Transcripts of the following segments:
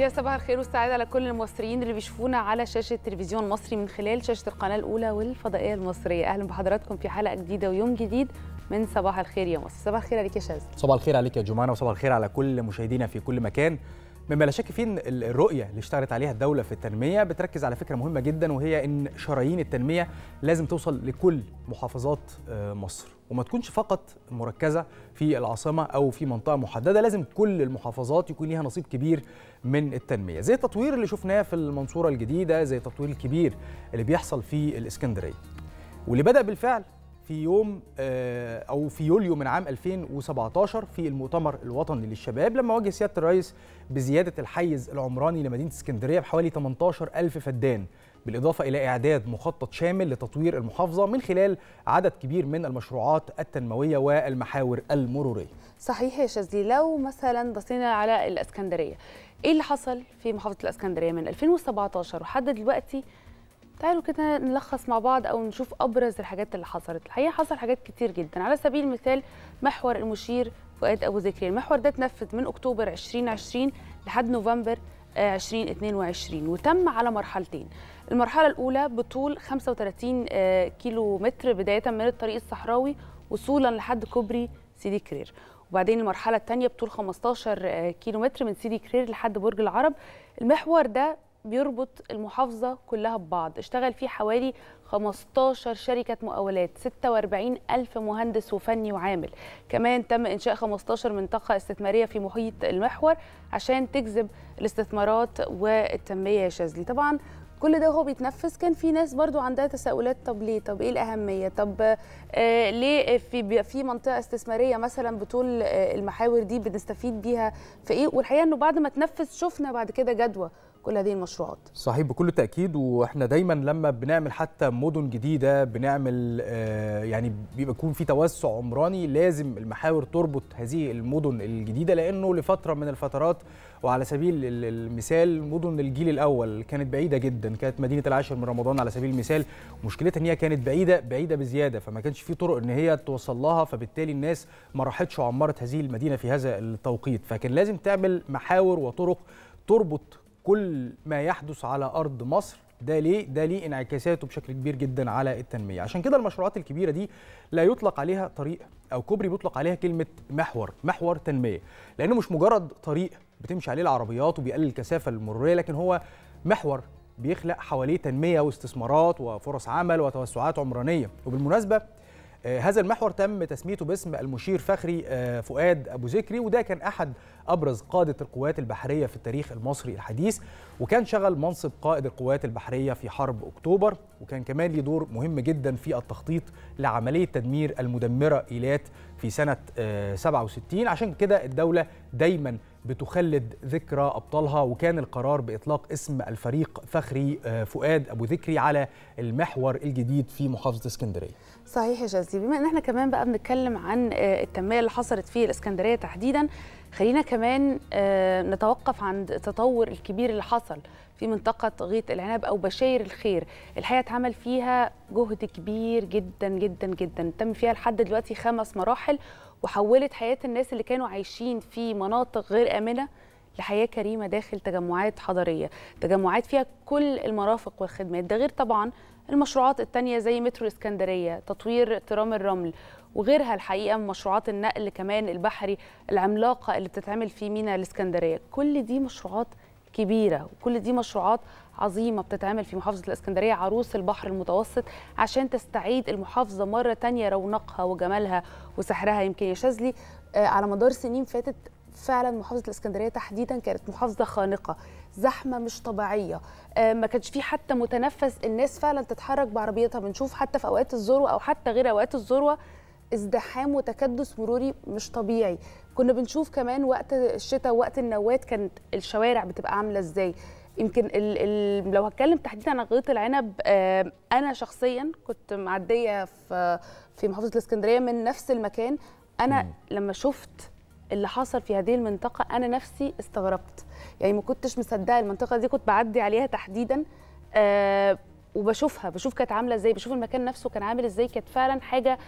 يا صباح الخير والسعاده على كل المصريين اللي بيشوفونا على شاشه تلفزيون مصري من خلال شاشه القناه الاولى والفضائيه المصريه اهلا بحضراتكم في حلقه جديده ويوم جديد من صباح الخير يا مصر صباح الخير عليك يا شاز صباح الخير عليك يا جمانه وصباح الخير على كل مشاهدينا في كل مكان مما لا شك فيه ان الرؤيه اللي اشتغلت عليها الدوله في التنميه بتركز على فكره مهمه جدا وهي ان شرايين التنميه لازم توصل لكل محافظات آه، مصر وما تكونش فقط مركزه في العاصمه او في منطقه محدده لازم كل المحافظات يكون ليها نصيب كبير من التنميه زي التطوير اللي شفناه في المنصوره الجديده زي التطوير الكبير اللي بيحصل في الاسكندريه واللي بدا بالفعل في يوم آه، او في يوليو من عام 2017 في المؤتمر الوطني للشباب لما واجه سياده الرئيس بزياده الحيز العمراني لمدينه اسكندريه بحوالي 18000 فدان بالاضافه الى اعداد مخطط شامل لتطوير المحافظه من خلال عدد كبير من المشروعات التنمويه والمحاور المروريه. صحيح يا شاذلي لو مثلا بصينا على الاسكندريه ايه اللي حصل في محافظه الاسكندريه من 2017 وحد دلوقتي تعالوا كده نلخص مع بعض او نشوف ابرز الحاجات اللي حصلت الحقيقه حصل حاجات كتير جدا على سبيل المثال محور المشير فؤاد ابو ذكري المحور ده اتنفذ من اكتوبر 2020 لحد نوفمبر 2022 آه، وتم على مرحلتين المرحله الاولى بطول 35 كيلو متر بدايه من الطريق الصحراوي وصولا لحد كوبري سيدي كرير وبعدين المرحلة الثانية بطول 15 آه، متر من سيدي كرير لحد برج العرب المحور ده بيربط المحافظة كلها ببعض اشتغل فيه حوالي 15 شركة مقاولات 46 ألف مهندس وفني وعامل كمان تم إنشاء 15 منطقة استثمارية في محيط المحور عشان تجذب الاستثمارات والتنمية يا شاذلي طبعا كل ده هو بيتنفذ كان في ناس برضو عندها تساؤلات طب ليه طب ايه الاهميه طب آه ليه في في منطقه استثماريه مثلا بطول آه المحاور دي بنستفيد بيها في ايه والحقيقه انه بعد ما تنفس شفنا بعد كده جدوى كل هذه المشروعات صحيح بكل تاكيد واحنا دايما لما بنعمل حتى مدن جديده بنعمل آه، يعني بيبقى يكون في توسع عمراني لازم المحاور تربط هذه المدن الجديده لانه لفتره من الفترات وعلى سبيل المثال مدن الجيل الاول كانت بعيده جدا كانت مدينه العاشر من رمضان على سبيل المثال مشكلتها ان هي كانت بعيده بعيده بزياده فما كانش في طرق ان هي توصل لها فبالتالي الناس ما راحتش وعمرت هذه المدينه في هذا التوقيت فكان لازم تعمل محاور وطرق تربط كل ما يحدث على ارض مصر ده ليه؟ ده ليه انعكاساته بشكل كبير جدا على التنميه، عشان كده المشروعات الكبيره دي لا يطلق عليها طريق او كوبري بيطلق عليها كلمه محور، محور تنميه، لانه مش مجرد طريق بتمشي عليه العربيات وبيقلل الكثافه المروريه لكن هو محور بيخلق حواليه تنميه واستثمارات وفرص عمل وتوسعات عمرانيه، وبالمناسبه آه، هذا المحور تم تسميته باسم المشير فخري آه، فؤاد أبو ذكري وده كان أحد أبرز قادة القوات البحرية في التاريخ المصري الحديث وكان شغل منصب قائد القوات البحرية في حرب أكتوبر وكان كمان له دور مهم جدا في التخطيط لعملية تدمير المدمرة إيلات في سنة 67 آه، عشان كده الدولة دايما بتخلد ذكرى أبطالها وكان القرار بإطلاق اسم الفريق فخري آه، فؤاد أبو ذكري على المحور الجديد في محافظة اسكندرية صحيح يا جازي بما ان احنا كمان بقى بنتكلم عن آه، التنمية اللي حصلت في الاسكندرية تحديدا خلينا كمان نتوقف عند التطور الكبير اللي حصل في منطقه غيط العنب او بشاير الخير الحقيقه اتعمل فيها جهد كبير جدا جدا جدا تم فيها لحد دلوقتي خمس مراحل وحولت حياه الناس اللي كانوا عايشين في مناطق غير امنه لحياه كريمه داخل تجمعات حضريه تجمعات فيها كل المرافق والخدمات ده غير طبعا المشروعات التانية زي مترو الإسكندرية تطوير ترام الرمل وغيرها الحقيقة من مشروعات النقل كمان البحري العملاقة اللي بتتعمل في ميناء الإسكندرية كل دي مشروعات كبيره وكل دي مشروعات عظيمه بتتعمل في محافظه الاسكندريه عروس البحر المتوسط عشان تستعيد المحافظه مره تانية رونقها وجمالها وسحرها يمكن يا شاذلي آه، على مدار سنين فاتت فعلا محافظه الاسكندريه تحديدا كانت محافظه خانقه زحمه مش طبيعيه آه، ما كانش في حتى متنفس الناس فعلا تتحرك بعربيتها بنشوف حتى في اوقات الذروه او حتى غير اوقات الذروه ازدحام وتكدس مروري مش طبيعي كنا بنشوف كمان وقت الشتاء وقت النوات كانت الشوارع بتبقى عامله ازاي يمكن الـ الـ لو هتكلم تحديدا عن غيط العنب انا شخصيا كنت معديه في في محافظه الاسكندريه من نفس المكان انا لما شفت اللي حصل في هذه المنطقه انا نفسي استغربت يعني ما كنتش مصدقه المنطقه دي كنت بعدي عليها تحديدا أه وبشوفها بشوف كانت عامله ازاي بشوف المكان نفسه كان عامل ازاي كانت فعلا حاجه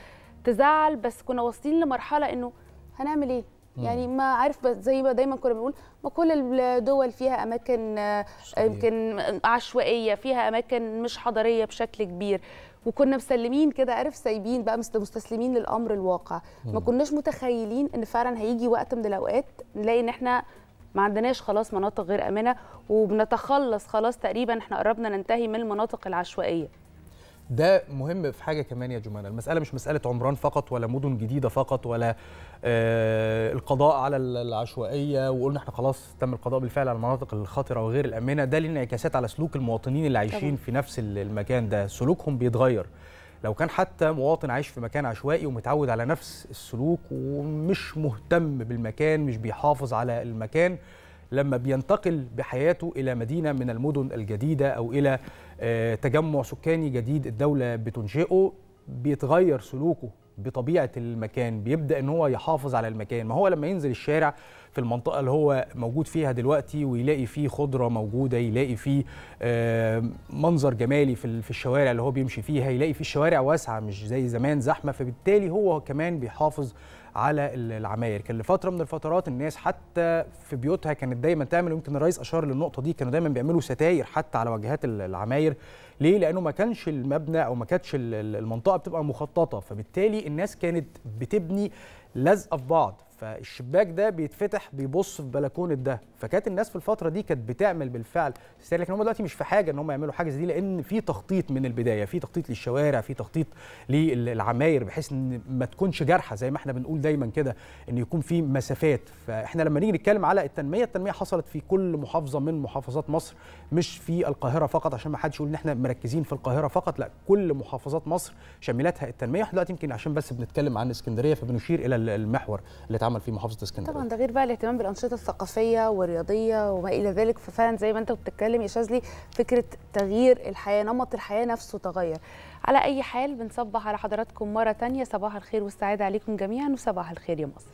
تزعل بس كنا واصلين لمرحله انه هنعمل ايه يعني ما عارف زي ما دايما كنا بنقول ما كل الدول فيها اماكن آه، يمكن عشوائيه فيها اماكن مش حضاريه بشكل كبير وكنا مسلمين كده عارف سايبين بقى مستسلمين للامر الواقع ما كناش متخيلين ان فعلا هيجي وقت من الاوقات نلاقي ان احنا ما عندناش خلاص مناطق غير امنه وبنتخلص خلاص تقريبا احنا قربنا ننتهي من المناطق العشوائيه ده مهم في حاجه كمان يا جمانه المساله مش مساله عمران فقط ولا مدن جديده فقط ولا آه القضاء على العشوائيه وقلنا احنا خلاص تم القضاء بالفعل على المناطق الخطره وغير الامنه ده ليه انعكاسات على سلوك المواطنين اللي عايشين طبعا. في نفس المكان ده سلوكهم بيتغير لو كان حتى مواطن عايش في مكان عشوائي ومتعود على نفس السلوك ومش مهتم بالمكان مش بيحافظ على المكان لما بينتقل بحياته إلى مدينة من المدن الجديدة أو إلى آه، تجمع سكاني جديد الدولة بتنشئه بيتغير سلوكه بطبيعه المكان بيبدا ان هو يحافظ على المكان ما هو لما ينزل الشارع في المنطقه اللي هو موجود فيها دلوقتي ويلاقي فيه خضره موجوده يلاقي فيه آه، منظر جمالي في الشوارع اللي هو بيمشي فيها يلاقي فيه الشوارع واسعه مش زي زمان زحمه فبالتالي هو كمان بيحافظ على العماير كان لفتره من الفترات الناس حتى في بيوتها كانت دايما تعمل ويمكن الرئيس اشار للنقطه دي كانوا دايما بيعملوا ستاير حتى على واجهات العماير ليه لانه ما كانش المبنى او ما كانتش المنطقه بتبقى مخططه فبالتالي الناس كانت بتبني لزقه في بعض فالشباك ده بيتفتح بيبص في بلكونه ده فكانت الناس في الفتره دي كانت بتعمل بالفعل سير لكن هم دلوقتي مش في حاجه ان هم يعملوا حاجه زي دي لان في تخطيط من البدايه في تخطيط للشوارع في تخطيط للعماير بحيث ان ما تكونش جارحه زي ما احنا بنقول دايما كده ان يكون في مسافات فاحنا لما نيجي نتكلم على التنميه التنميه حصلت في كل محافظه من محافظات مصر مش في القاهره فقط عشان ما حدش يقول ان احنا مركزين في القاهره فقط لا كل محافظات مصر شملتها التنميه دلوقتي يمكن عشان بس بنتكلم عن اسكندريه فبنشير الى المحور اللي العمل في محافظه اسكندريه طبعا ده غير بقى الاهتمام بالانشطه الثقافيه والرياضيه وما الى ذلك ففعلا زي ما انت بتتكلم يا شاذلي فكره تغيير الحياه نمط الحياه نفسه تغير على اي حال بنصبح على حضراتكم مره ثانيه صباح الخير والسعاده عليكم جميعا وصباح الخير يا مصر